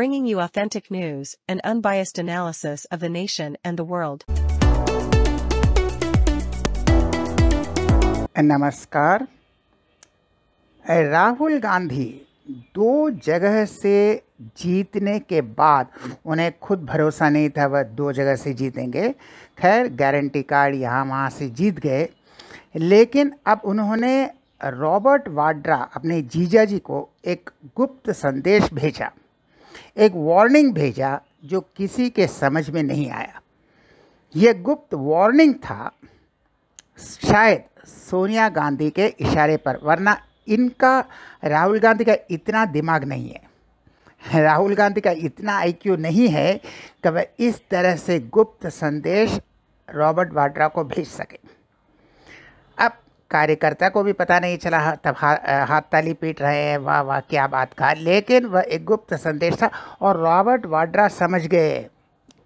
bringing you authentic news and unbiased analysis of the nation and the world. नमस्कार राहुल गांधी दो जगह से जीतने के बाद उन्हें खुद भरोसा नहीं था वह दो जगह से जीतेंगे खैर गारंटी कार्ड यहाँ वहाँ से जीत गए लेकिन अब उन्होंने रॉबर्ट वाड्रा अपने जीजा जी को एक गुप्त संदेश भेजा एक वार्निंग भेजा जो किसी के समझ में नहीं आया ये गुप्त वार्निंग था शायद सोनिया गांधी के इशारे पर वरना इनका राहुल गांधी का इतना दिमाग नहीं है राहुल गांधी का इतना आईक्यू नहीं है कि वह इस तरह से गुप्त संदेश रॉबर्ट वाड्रा को भेज सके अब कार्यकर्ता को भी पता नहीं चला तब हा, हाथ ताली पीट रहे हैं वाह वाह क्या बात कहा लेकिन वह एक गुप्त संदेश था और रॉबर्ट वाड्रा समझ गए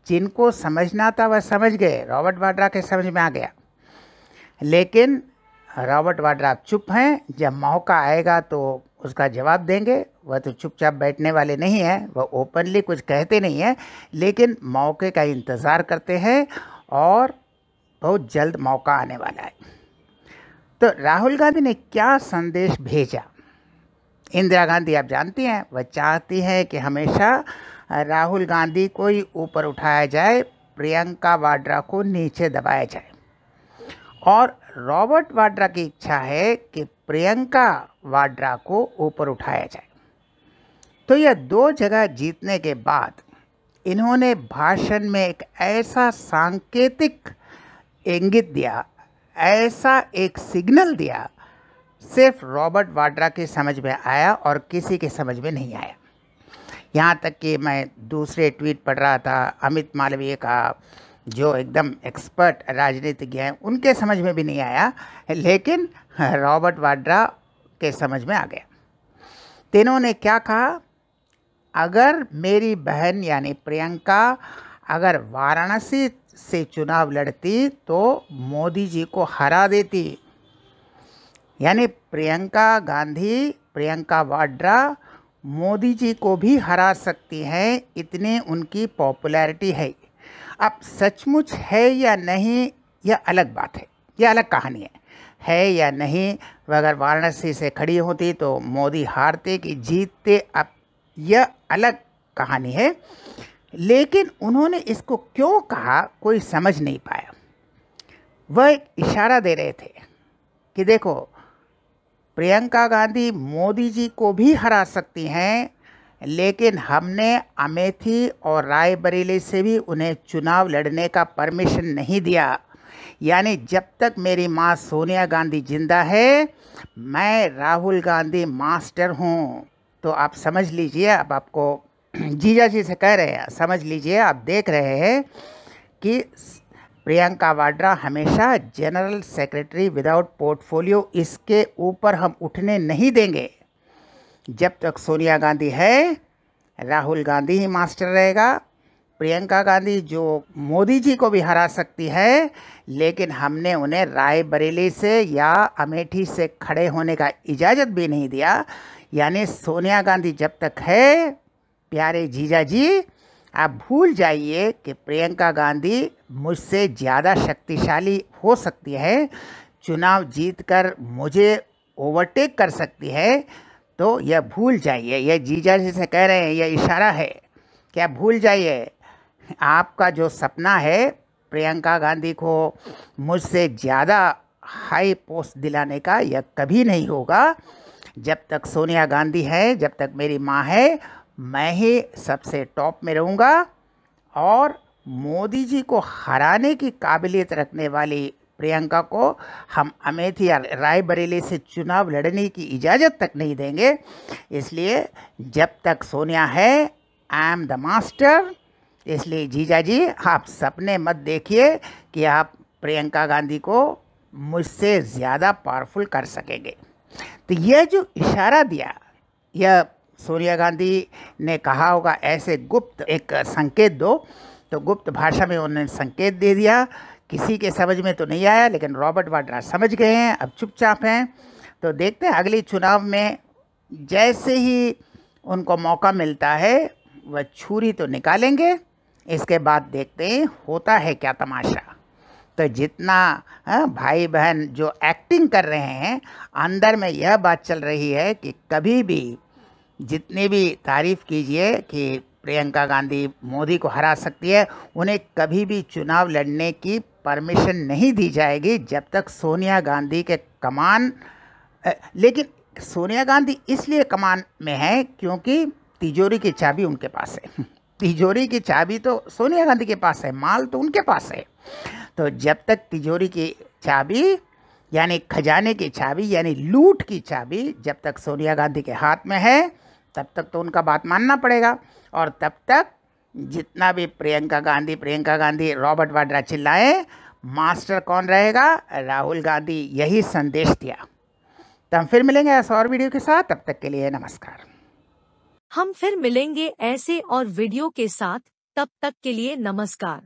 जिनको समझना था वह समझ गए रॉबर्ट वाड्रा के समझ में आ गया लेकिन रॉबर्ट वाड्रा चुप हैं जब मौका आएगा तो उसका जवाब देंगे वह तो चुपचाप बैठने वाले नहीं हैं वह ओपनली कुछ कहते नहीं हैं लेकिन मौके का इंतज़ार करते हैं और बहुत जल्द मौका आने वाला है तो राहुल गांधी ने क्या संदेश भेजा इंदिरा गांधी आप जानती हैं वह चाहती हैं कि हमेशा राहुल गांधी को ही ऊपर उठाया जाए प्रियंका वाड्रा को नीचे दबाया जाए और रॉबर्ट वाड्रा की इच्छा है कि प्रियंका वाड्रा को ऊपर उठाया जाए तो यह दो जगह जीतने के बाद इन्होंने भाषण में एक ऐसा सांकेतिक इंगित दिया ऐसा एक सिग्नल दिया सिर्फ रॉबर्ट वाड्रा के समझ में आया और किसी के समझ में नहीं आया यहाँ तक कि मैं दूसरे ट्वीट पढ़ रहा था अमित मालवीय का जो एकदम एक्सपर्ट राजनीतिज्ञ हैं उनके समझ में भी नहीं आया लेकिन रॉबर्ट वाड्रा के समझ में आ गया तीनों ने क्या कहा अगर मेरी बहन यानी प्रियंका अगर वाराणसी से चुनाव लड़ती तो मोदी जी को हरा देती यानी प्रियंका गांधी प्रियंका वाड्रा मोदी जी को भी हरा सकती हैं इतनी उनकी पॉपुलैरिटी है अब सचमुच है या नहीं यह अलग बात है यह अलग कहानी है है या नहीं अगर वाराणसी से खड़ी होती तो मोदी हारते कि जीतते अब यह अलग कहानी है लेकिन उन्होंने इसको क्यों कहा कोई समझ नहीं पाया वह एक इशारा दे रहे थे कि देखो प्रियंका गांधी मोदी जी को भी हरा सकती हैं लेकिन हमने अमेठी और रायबरेली से भी उन्हें चुनाव लड़ने का परमिशन नहीं दिया यानी जब तक मेरी माँ सोनिया गांधी जिंदा है मैं राहुल गांधी मास्टर हूँ तो आप समझ लीजिए अब आपको जीजा जी से कह रहे हैं समझ लीजिए आप देख रहे हैं कि प्रियंका वाड्रा हमेशा जनरल सेक्रेटरी विदाउट पोर्टफोलियो इसके ऊपर हम उठने नहीं देंगे जब तक सोनिया गांधी है राहुल गांधी ही मास्टर रहेगा प्रियंका गांधी जो मोदी जी को भी हरा सकती है लेकिन हमने उन्हें रायबरेली से या अमेठी से खड़े होने का इजाज़त भी नहीं दिया यानी सोनिया गांधी जब तक है प्यारे जीजा जी आप भूल जाइए कि प्रियंका गांधी मुझसे ज़्यादा शक्तिशाली हो सकती है चुनाव जीतकर मुझे ओवरटेक कर सकती है तो यह भूल जाइए यह जीजा जी से कह रहे हैं यह इशारा है क्या भूल जाइए आपका जो सपना है प्रियंका गांधी को मुझसे ज़्यादा हाई पोस्ट दिलाने का यह कभी नहीं होगा जब तक सोनिया गांधी है जब तक मेरी माँ है मैं ही सबसे टॉप में रहूँगा और मोदी जी को हराने की काबिलियत रखने वाली प्रियंका को हम अमेठी या रायबरेली से चुनाव लड़ने की इजाज़त तक नहीं देंगे इसलिए जब तक सोनिया है आई एम द मास्टर इसलिए जीजा जी आप सपने मत देखिए कि आप प्रियंका गांधी को मुझसे ज़्यादा पावरफुल कर सकेंगे तो यह जो इशारा दिया यह सोनिया गांधी ने कहा होगा ऐसे गुप्त एक संकेत दो तो गुप्त भाषा में उन्होंने संकेत दे दिया किसी के समझ में तो नहीं आया लेकिन रॉबर्ट वाड्रा समझ गए हैं अब चुपचाप हैं तो देखते हैं अगले चुनाव में जैसे ही उनको मौका मिलता है वह छुरी तो निकालेंगे इसके बाद देखते हैं होता है क्या तमाशा तो जितना हाँ, भाई बहन जो एक्टिंग कर रहे हैं अंदर में यह बात चल रही है कि कभी भी जितनी भी तारीफ़ कीजिए कि प्रियंका गांधी मोदी को हरा सकती है उन्हें कभी भी चुनाव लड़ने की परमिशन नहीं दी जाएगी जब तक सोनिया गांधी के कमान लेकिन सोनिया गांधी इसलिए कमान में है क्योंकि तिजोरी की चाबी उनके पास है तिजोरी की चाबी तो सोनिया गांधी के पास है माल तो उनके पास है तो जब तक तिजोरी की चाबी यानी खजाने की चाबी यानी लूट की चाबी जब तक सोनिया गांधी के हाथ में है तब तक तो उनका बात मानना पड़ेगा और तब तक जितना भी प्रियंका गांधी प्रियंका गांधी रॉबर्ट वाड्रा चिल्लाए मास्टर कौन रहेगा राहुल गांधी यही संदेश दिया तो हम फिर मिलेंगे ऐसे और वीडियो के साथ तब तक के लिए नमस्कार हम फिर मिलेंगे ऐसे और वीडियो के साथ तब तक के लिए नमस्कार